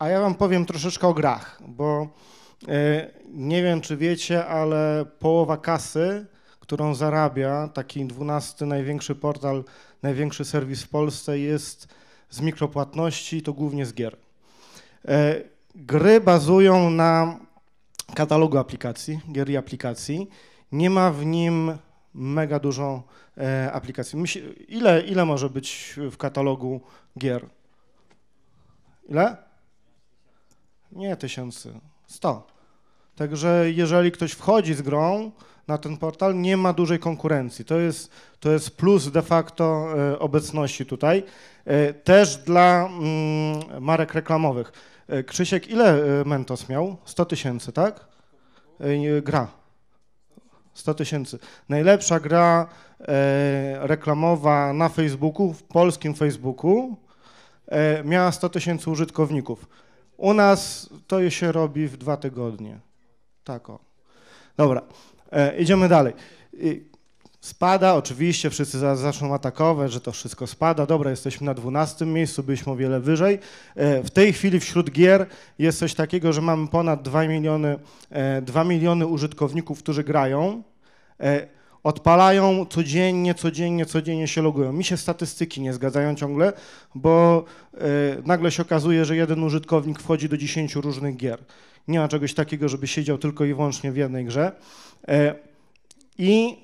A ja wam powiem troszeczkę o grach, bo e, nie wiem, czy wiecie, ale połowa kasy, którą zarabia taki 12 największy portal, największy serwis w Polsce jest z mikropłatności, to głównie z gier. E, gry bazują na katalogu aplikacji, gier i aplikacji. Nie ma w nim mega dużo e, aplikacji. Ile, ile może być w katalogu gier? Ile? nie tysięcy, sto. Także jeżeli ktoś wchodzi z grą na ten portal, nie ma dużej konkurencji. To jest, to jest plus de facto e, obecności tutaj. E, też dla mm, marek reklamowych. E, Krzysiek, ile Mentos miał? 100 tysięcy, tak? Gra. 100 tysięcy. Najlepsza gra reklamowa na Facebooku, w polskim Facebooku, miała 100 tysięcy użytkowników. U nas to się robi w dwa tygodnie. Tak o. Dobra, e, idziemy dalej. I spada, oczywiście wszyscy za, zaczną atakować, że to wszystko spada. Dobra, jesteśmy na 12 miejscu, byliśmy o wiele wyżej. E, w tej chwili wśród gier jest coś takiego, że mamy ponad 2 miliony, e, 2 miliony użytkowników, którzy grają. E, odpalają codziennie, codziennie, codziennie się logują. Mi się statystyki nie zgadzają ciągle, bo e, nagle się okazuje, że jeden użytkownik wchodzi do 10 różnych gier. Nie ma czegoś takiego, żeby siedział tylko i wyłącznie w jednej grze. E, I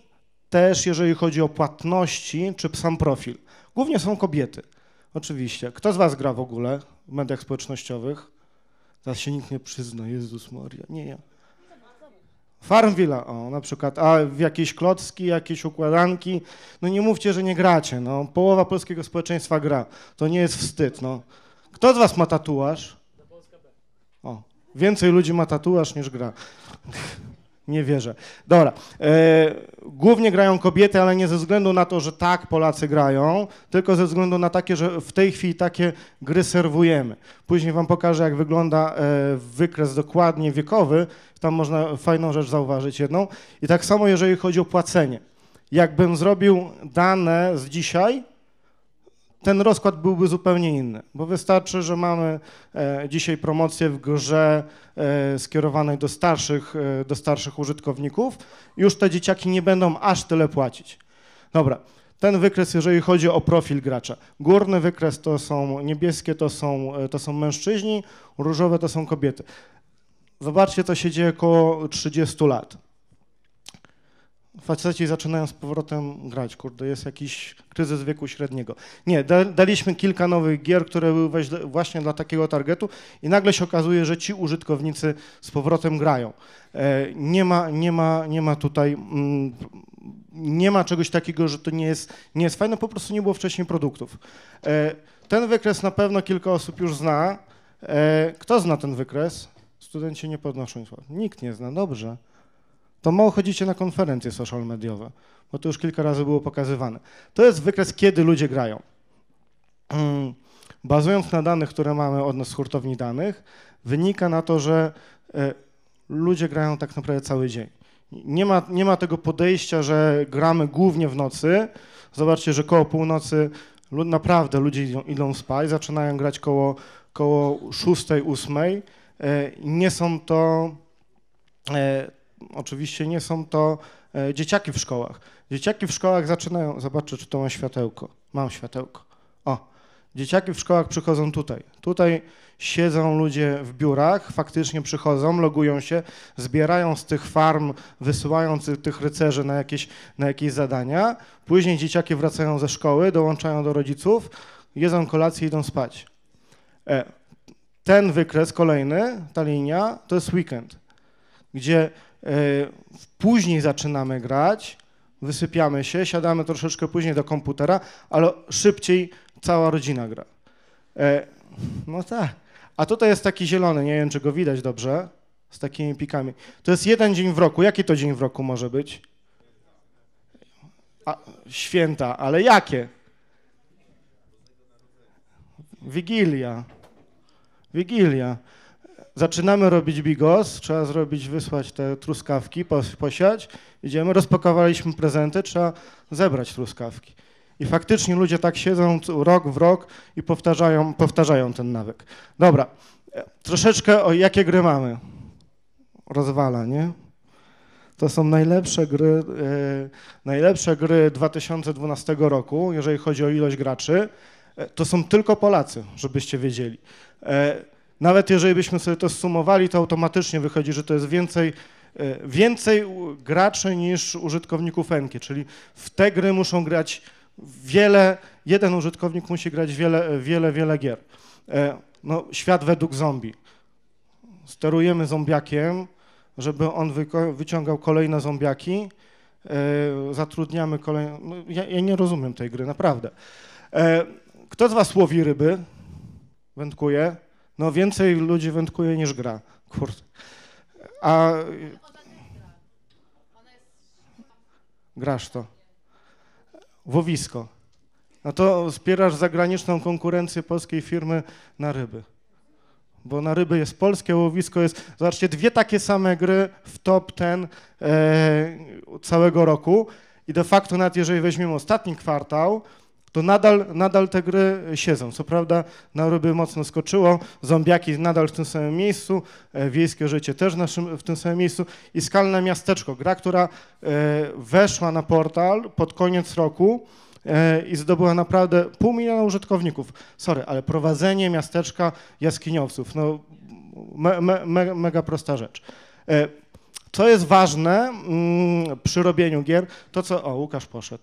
też jeżeli chodzi o płatności czy sam profil. Głównie są kobiety. Oczywiście. Kto z was gra w ogóle w mediach społecznościowych? Teraz się nikt nie przyzna, Jezus Maria, nie ja. Farmville, o, na przykład, a w jakieś klocki, jakieś układanki. No nie mówcie, że nie gracie, no. Połowa polskiego społeczeństwa gra. To nie jest wstyd, no. Kto z was ma tatuaż? O, więcej ludzi ma tatuaż niż gra. Nie wierzę. Dobra. E, głównie grają kobiety, ale nie ze względu na to, że tak Polacy grają, tylko ze względu na takie, że w tej chwili takie gry serwujemy. Później wam pokażę, jak wygląda e, wykres dokładnie wiekowy. Tam można fajną rzecz zauważyć jedną. I tak samo, jeżeli chodzi o płacenie. Jakbym zrobił dane z dzisiaj, ten rozkład byłby zupełnie inny, bo wystarczy, że mamy e, dzisiaj promocję w grze e, skierowanej do starszych, e, do starszych użytkowników, już te dzieciaki nie będą aż tyle płacić. Dobra, ten wykres, jeżeli chodzi o profil gracza. Górny wykres to są niebieskie, to są, to są mężczyźni, różowe to są kobiety. Zobaczcie, co się dzieje około 30 lat faceci zaczynają z powrotem grać, kurde, jest jakiś kryzys wieku średniego. Nie, da, daliśmy kilka nowych gier, które były właśnie dla takiego targetu i nagle się okazuje, że ci użytkownicy z powrotem grają. E, nie ma, nie ma, nie ma tutaj... Mm, nie ma czegoś takiego, że to nie jest, nie jest fajne, po prostu nie było wcześniej produktów. E, ten wykres na pewno kilka osób już zna. E, kto zna ten wykres? Studenci nie podnoszą. Nikt nie zna, dobrze to mało chodzicie na konferencje social mediowe, bo to już kilka razy było pokazywane. To jest wykres, kiedy ludzie grają. Mm. Bazując na danych, które mamy od nas z hurtowni danych, wynika na to, że e, ludzie grają tak naprawdę cały dzień. Nie ma, nie ma tego podejścia, że gramy głównie w nocy. Zobaczcie, że koło północy naprawdę ludzie idą, idą spać, zaczynają grać koło, koło 6, 8. E, nie są to e, oczywiście nie są to e, dzieciaki w szkołach. Dzieciaki w szkołach zaczynają, zobaczę, czy to ma światełko. Mam światełko. O, dzieciaki w szkołach przychodzą tutaj. Tutaj siedzą ludzie w biurach, faktycznie przychodzą, logują się, zbierają z tych farm, wysyłają tych rycerzy na jakieś, na jakieś zadania. Później dzieciaki wracają ze szkoły, dołączają do rodziców, jedzą kolację, i idą spać. E, ten wykres kolejny, ta linia, to jest weekend, gdzie E, później zaczynamy grać, wysypiamy się, siadamy troszeczkę później do komputera, ale szybciej cała rodzina gra. E, no tak. A tutaj jest taki zielony, nie wiem czy go widać dobrze, z takimi pikami. To jest jeden dzień w roku. Jaki to dzień w roku może być? A, święta, ale jakie? Wigilia. Wigilia. Zaczynamy robić bigos, trzeba zrobić, wysłać te truskawki, posiać. Idziemy, rozpakowaliśmy prezenty, trzeba zebrać truskawki. I faktycznie ludzie tak siedzą rok w rok i powtarzają, powtarzają ten nawyk. Dobra, e, troszeczkę o jakie gry mamy. Rozwala, nie? To są najlepsze gry, yy, najlepsze gry 2012 roku, jeżeli chodzi o ilość graczy. E, to są tylko Polacy, żebyście wiedzieli. Yy, nawet jeżeli byśmy sobie to zsumowali, to automatycznie wychodzi, że to jest więcej, e, więcej graczy niż użytkowników Enki, czyli w te gry muszą grać wiele, jeden użytkownik musi grać wiele, e, wiele, wiele gier. E, no, świat według zombie. Sterujemy zombiakiem, żeby on wyciągał kolejne zombiaki, zatrudniamy kolejne... No, ja, ja, nie rozumiem tej gry, naprawdę. Kto z was łowi ryby? Wędkuje? No więcej ludzi wędkuje niż gra, kurde. A... Grasz to. Łowisko. No to wspierasz zagraniczną konkurencję polskiej firmy na ryby. Bo na ryby jest polskie łowisko, jest, zobaczcie, dwie takie same gry w top ten e, całego roku i de facto nawet jeżeli weźmiemy ostatni kwartał, to nadal, nadal te gry siedzą. Co prawda na ryby mocno skoczyło, zombiaki nadal w tym samym miejscu, e, wiejskie życie też w tym samym miejscu i Skalne Miasteczko, gra, która e, weszła na portal pod koniec roku, e, i zdobyła naprawdę pół miliona użytkowników. Sorry, ale prowadzenie miasteczka jaskiniowców, no me, me, me, mega prosta rzecz. Co jest ważne mm, przy robieniu gier, to co... O, Łukasz poszedł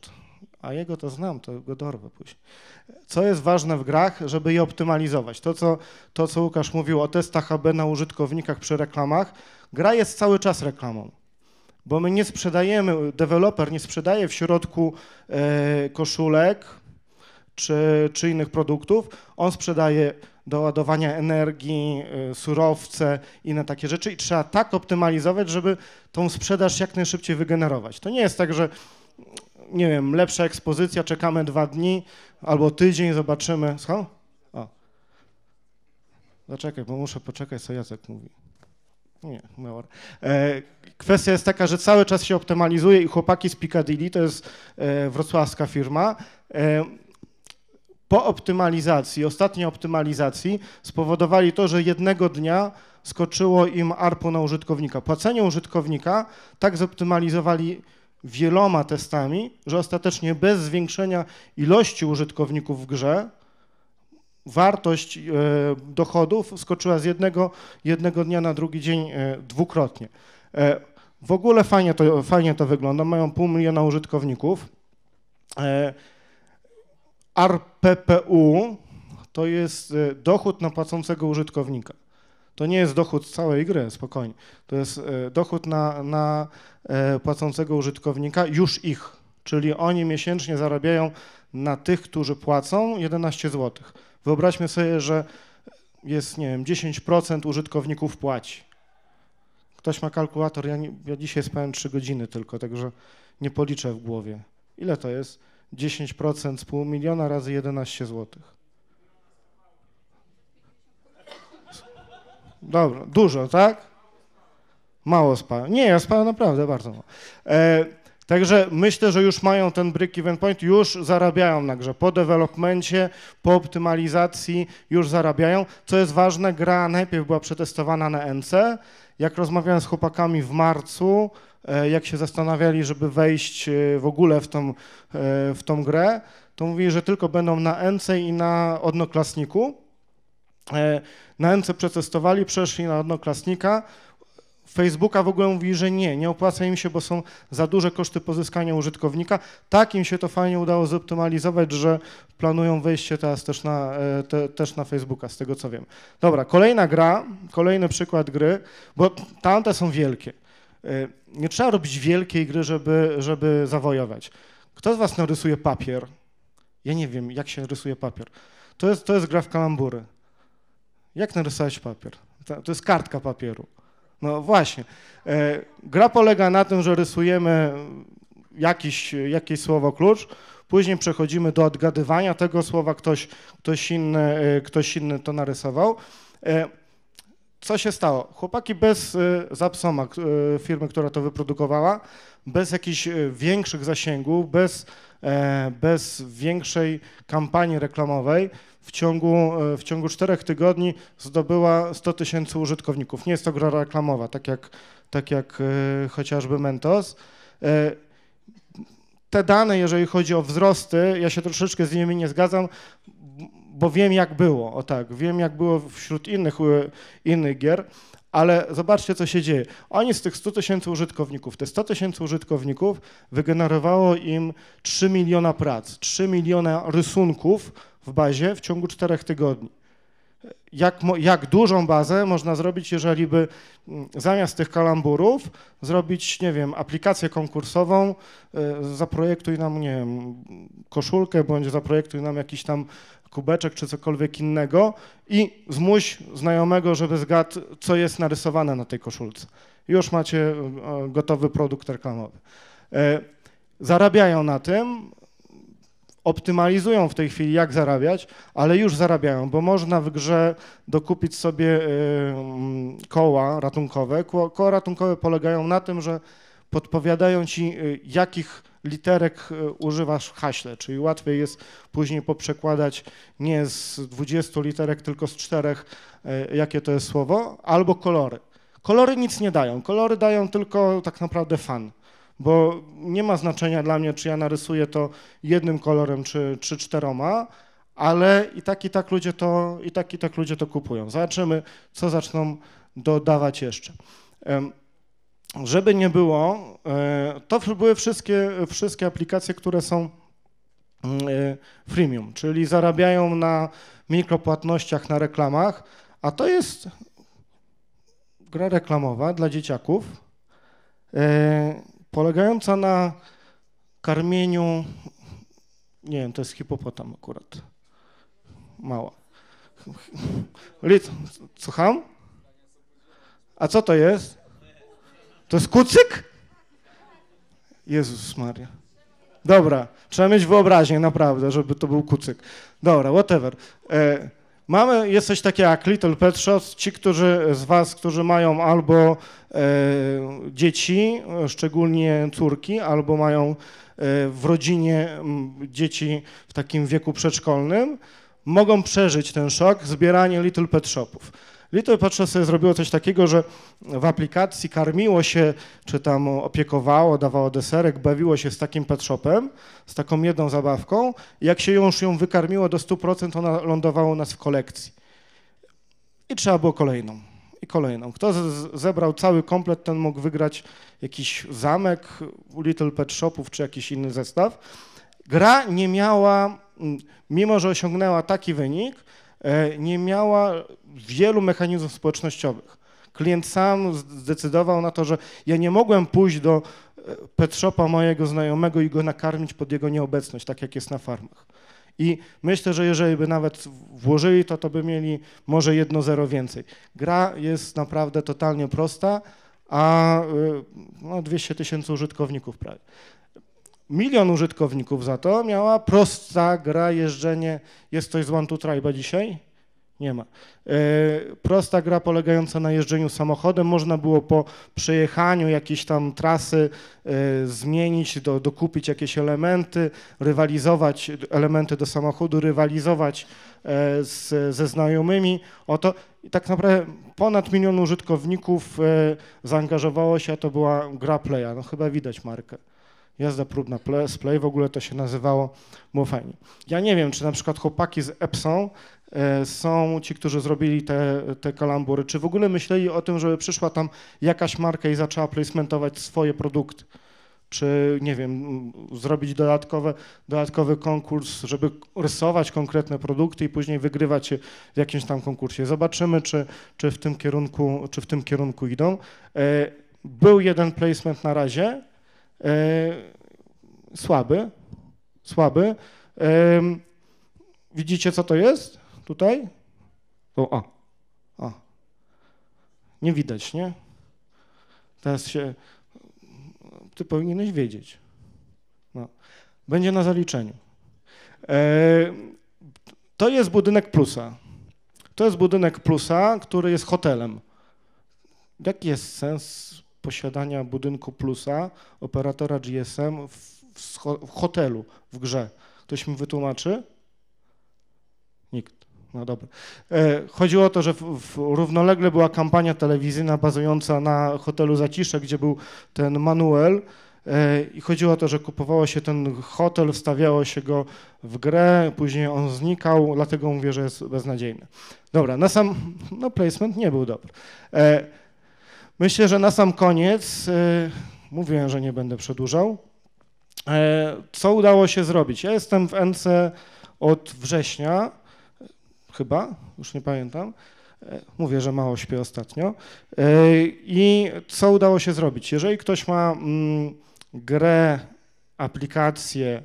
a jego to znam, to go dorwę później. Co jest ważne w grach, żeby je optymalizować? To co, to, co Łukasz mówił o testach AB na użytkownikach przy reklamach, gra jest cały czas reklamą bo my nie sprzedajemy, deweloper nie sprzedaje w środku e, koszulek czy, czy innych produktów, on sprzedaje do ładowania energii, surowce surowce, inne takie rzeczy i trzeba tak optymalizować, żeby tą sprzedaż jak najszybciej wygenerować. To nie jest tak, że nie wiem, lepsza ekspozycja, czekamy dwa dni albo tydzień, zobaczymy. Słucham? O. Zaczekaj, bo muszę poczekać, co Jacek mówi. Nie, Mauer. No kwestia jest taka, że cały czas się optymalizuje i chłopaki z Piccadilly, to jest e, wrocławska firma, e, po optymalizacji, ostatniej optymalizacji spowodowali to, że jednego dnia skoczyło im ARPU na użytkownika. Płacenie użytkownika tak zoptymalizowali wieloma testami, że ostatecznie bez zwiększenia ilości użytkowników w grze wartość e, dochodów skoczyła z jednego, jednego dnia na drugi dzień e, dwukrotnie. E, w ogóle fajnie to, fajnie to wygląda, mają pół miliona użytkowników. RPPU to jest dochód na płacącego użytkownika. To nie jest dochód z całej gry, spokojnie. To jest e, dochód na, na e, płacącego użytkownika, już ich, czyli oni miesięcznie zarabiają na tych, którzy płacą 11 zł. Wyobraźmy sobie, że jest, nie wiem, 10% użytkowników płaci. Ktoś ma kalkulator, ja, nie, ja dzisiaj spałem 3 godziny tylko, także nie policzę w głowie. Ile to jest? 10% z pół miliona razy 11 złotych. Dobra, dużo, tak? Mało spałem. Nie, ja spałem naprawdę bardzo mało. E, także myślę, że już mają ten break even point, już zarabiają na grze. Po dewelopmencie, po optymalizacji już zarabiają. Co jest ważne, gra najpierw była przetestowana na NC. Jak rozmawiałem z chłopakami w marcu, e, jak się zastanawiali, żeby wejść e, w ogóle w tą, e, w tą grę, to mówili, że tylko będą na NC i na odnoklasniku E, na NC przetestowali, przeszli na jednoklasnika. Facebooka w ogóle mówi, że nie, nie opłaca im się, bo są za duże koszty pozyskania użytkownika. Tak im się to fajnie udało zoptymalizować, że planują wejście teraz też na, e, te, też na Facebooka, z tego co wiem. Dobra, kolejna gra, kolejny przykład gry, bo tamte są wielkie. E, nie trzeba robić wielkiej gry, żeby, żeby zawojować. Kto z was narysuje papier? Ja nie wiem, jak się rysuje papier. To jest, to jest gra w kalambury. Jak narysować papier? To jest kartka papieru. No właśnie. E, gra polega na tym, że rysujemy jakiś, jakieś słowo klucz, później przechodzimy do odgadywania tego słowa, ktoś, ktoś, inny, e, ktoś inny to narysował. E, co się stało? Chłopaki bez y, Zapsoma, y, firmy, która to wyprodukowała, bez jakichś y, większych zasięgów, bez, e, bez większej kampanii reklamowej w ciągu, w ciągu czterech tygodni zdobyła 100 tysięcy użytkowników. Nie jest to gra reklamowa, tak jak, tak jak chociażby Mentos. E, te dane, jeżeli chodzi o wzrosty, ja się troszeczkę z nimi nie zgadzam, bo wiem jak było, o tak, wiem jak było wśród innych, e, innych gier, ale zobaczcie, co się dzieje. Oni z tych 100 tysięcy użytkowników, te 100 tysięcy użytkowników wygenerowało im 3 miliona prac, 3 miliona rysunków w bazie w ciągu 4 tygodni. Jak, jak dużą bazę można zrobić, jeżeli by mm, zamiast tych kalamburów zrobić, nie wiem, aplikację konkursową, e, zaprojektuj nam, nie wiem, koszulkę, bądź zaprojektuj nam jakiś tam kubeczek czy cokolwiek innego i zmuś znajomego, żeby zgadł, co jest narysowane na tej koszulce. Już macie e, gotowy produkt reklamowy. E, zarabiają na tym, optymalizują w tej chwili, jak zarabiać, ale już zarabiają, bo można w grze dokupić sobie e, koła ratunkowe. Koła ratunkowe polegają na tym, że podpowiadają ci, y, jakich literek y, używasz w haśle, czyli łatwiej jest później poprzekładać nie z 20 literek, tylko z czterech, y, jakie to jest słowo, albo kolory. Kolory nic nie dają, kolory dają tylko tak naprawdę fan, bo nie ma znaczenia dla mnie, czy ja narysuję to jednym kolorem, czy, czy czteroma, ale i tak, i tak ludzie to, i tak, i tak ludzie to kupują. Zobaczymy, co zaczną dodawać jeszcze żeby nie było, e, to były wszystkie, wszystkie aplikacje, które są mm, e, freemium, czyli zarabiają na mikropłatnościach, na reklamach, a to jest gra reklamowa dla dzieciaków, e, polegająca na karmieniu, nie wiem, to jest hipopotam akurat, mała. Słucham? A co to jest? To jest kucyk? Jezus Maria. Dobra, trzeba mieć wyobraźnię, naprawdę, żeby to był kucyk. Dobra, whatever. E, mamy, jest coś jak Little Pet Shots. Ci którzy z Was, którzy mają albo e, dzieci, szczególnie córki, albo mają e, w rodzinie m, dzieci w takim wieku przedszkolnym, mogą przeżyć ten szok zbieranie Little Pet Shopów. Little Patrze sobie zrobiło coś takiego, że w aplikacji karmiło się, czy tam opiekowało, dawało deserek, bawiło się z takim pet shopem, z taką jedną zabawką. Jak się już ją wykarmiło do 100%, ona lądowała u nas w kolekcji. I trzeba było kolejną. I kolejną. Kto zebrał cały komplet, ten mógł wygrać jakiś zamek Little Pet Shopów czy jakiś inny zestaw. Gra nie miała, mm, mimo że osiągnęła taki wynik, E, nie miała wielu mechanizmów społecznościowych. Klient sam zdecydował na to, że ja nie mogłem pójść do e, pet mojego znajomego i go nakarmić pod jego nieobecność, tak jak jest na farmach. I myślę, że jeżeli by nawet włożyli to, to by mieli może jedno zero więcej. Gra jest naprawdę totalnie prosta, a e, no, 200 tysięcy użytkowników prawie milion użytkowników za to miała prosta gra jeżdżenie. Jest coś z One to Tribe dzisiaj? Nie ma. Yy, prosta gra polegająca na jeżdżeniu samochodem. Można było po przejechaniu jakiejś tam trasy yy, zmienić, do, dokupić jakieś elementy, rywalizować, elementy do samochodu, rywalizować yy, z, ze znajomymi. Oto i tak naprawdę ponad milion użytkowników zaangażowało się, a to była gra playa. No chyba widać markę jazda próbna z play, w ogóle to się nazywało, było fajnie. Ja nie wiem, czy na przykład chłopaki z Epson e, są ci, którzy zrobili te, te kalambury, czy w ogóle myśleli o tym, żeby przyszła tam jakaś marka i zaczęła placementować swoje produkty, czy nie wiem, zrobić dodatkowe, dodatkowy konkurs, żeby rysować konkretne produkty i później wygrywać je w jakimś tam konkursie. Zobaczymy, czy, czy, w, tym kierunku, czy w tym kierunku idą. E, był jeden placement na razie, E, słaby, słaby. E, widzicie, co to jest tutaj? O, o. Nie widać, nie? Teraz się, ty powinieneś wiedzieć. No. Będzie na zaliczeniu. E, to jest budynek plusa. To jest budynek plusa, który jest hotelem. Jaki jest sens posiadania budynku plusa, operatora GSM w, w, hotelu, w grze. Ktoś mi wytłumaczy? Nikt. No dobra. E, chodziło o to, że w, w równolegle była kampania telewizyjna bazująca na hotelu Zacisze, gdzie był ten Manuel. E, I chodziło o to, że kupowało się ten hotel, wstawiało się go w grę, później on znikał, dlatego mówię, że jest beznadziejny. Dobra, na sam no placement nie był dobry. E, Myślę, że na sam koniec, y, mówiłem, że nie będę przedłużał, y, co udało się zrobić. Ja jestem w NC od września, chyba, już nie pamiętam. Y, mówię, że mało śpię ostatnio. I co udało się zrobić? Jeżeli ktoś ma mm, grę, aplikację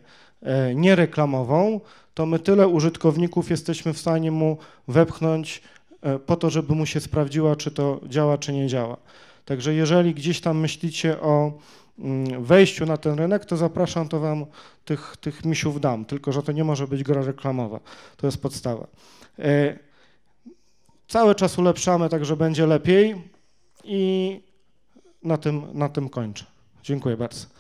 niereklamową, to my tyle użytkowników jesteśmy w stanie mu wepchnąć po to, żeby mu się sprawdziła, czy to działa, czy nie działa. Także jeżeli gdzieś tam myślicie o mm, wejściu na ten rynek, to zapraszam, to wam tych, tych misiów dam, tylko że to nie może być gra reklamowa. To jest podstawa. E, cały czas ulepszamy, także będzie lepiej i na tym, na tym kończę. Dziękuję bardzo.